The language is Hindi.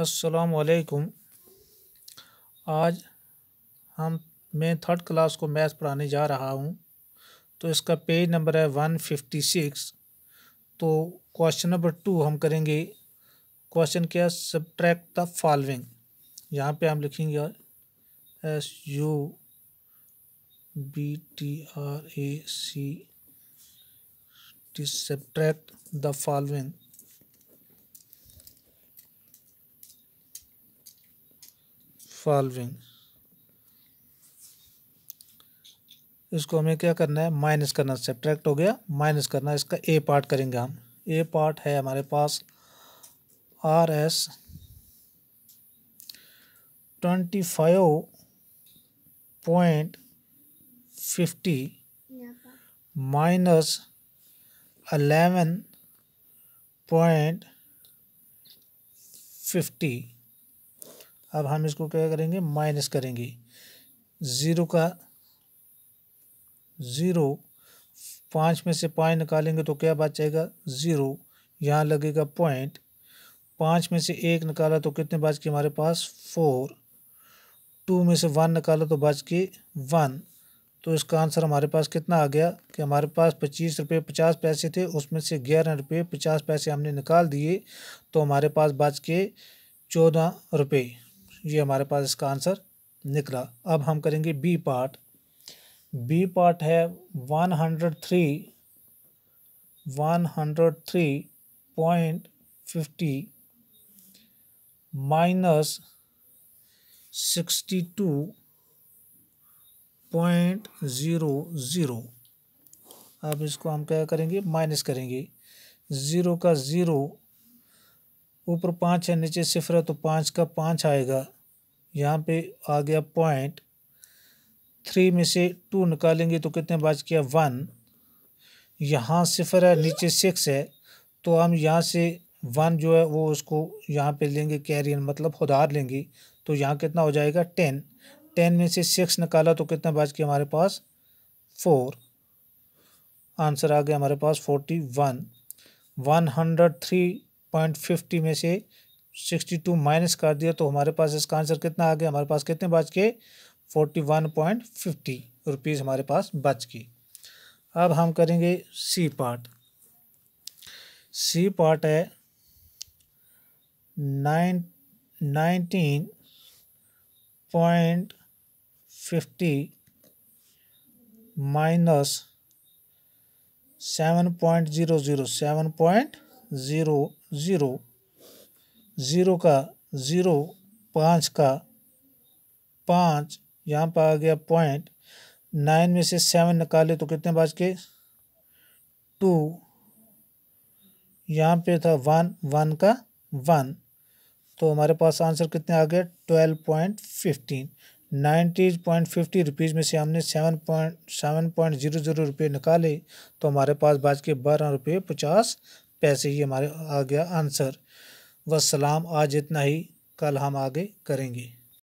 असलकुम आज हम मैं थर्ड क्लास को मैथ पढ़ाने जा रहा हूँ तो इसका पेज नंबर है वन फिफ्टी सिक्स तो क्वेश्चन नंबर टू हम करेंगे क्वेश्चन क्या है सब्ट्रैक्ट द फॉलोइंग यहाँ पे हम लिखेंगे S U B T R A C T subtract the following following इसको हमें क्या करना है माइनस करना सब्ट्रैक्ट हो गया माइनस करना इसका ए पार्ट करेंगे हम ए पार्ट है हमारे पास R S twenty five point fifty minus eleven point fifty अब हम इसको क्या करेंगे माइनस करेंगे ज़ीरो का ज़ीरो पाँच में से पाँच निकालेंगे तो क्या बच जाएगा ज़ीरो यहाँ लगेगा पॉइंट पाँच में से एक निकाला तो कितने बाज के हमारे पास फोर टू में से वन निकाला तो बाज के वन तो इसका आंसर हमारे पास कितना आ गया कि हमारे पास पच्चीस रुपये पचास पैसे थे उसमें से ग्यारह रुपये पचास पैसे हमने निकाल दिए तो हमारे पास बच के चौदह रुपये ये हमारे पास इसका आंसर निकला अब हम करेंगे बी पार्ट बी पार्ट है one hundred three one hundred three point fifty minus sixty two point zero zero अब इसको हम क्या करेंगे माइनस करेंगे ज़ीरो का ज़ीरो ऊपर पाँच है नीचे सिफर है तो पाँच का पाँच आएगा यहाँ पे आ गया पॉइंट थ्री में से टू निकालेंगे तो कितने बाज किया वन यहाँ सिफर है नीचे सिक्स है तो हम यहाँ से वन जो है वो उसको यहाँ पे लेंगे कैरियर मतलब उधार लेंगे तो यहाँ कितना हो जाएगा टेन टेन में से सिक्स निकाला तो कितने बाज के हमारे पास फोर आंसर आ गया हमारे पास forty one one hundred three point fifty में से सिक्सटी टू माइनस कर दिया तो हमारे पास इसका आंसर कितना आ गया हमारे पास कितने बच गए forty one point fifty rupees हमारे पास बच गई अब हम करेंगे सी पार्ट सी पार्ट है nine nineteen point fifty minus seven point zero zero seven point zero zero zero का ज़ीरो पाँच का पाँच यहाँ पर आ गया पॉइंट नाइन में से सेवन निकाले तो कितने बाज के टू यहाँ पे था वन वन का वन तो हमारे पास आंसर कितने आ गए twelve point fifteen ninety point fifty rupees में से हमने seven point seven point zero zero रुपये निकाले तो हमारे पास बाज के बारह रुपये पचास पैसे ही हमारे आ गया आंसर वसलाम आज इतना ही कल हम आगे करेंगे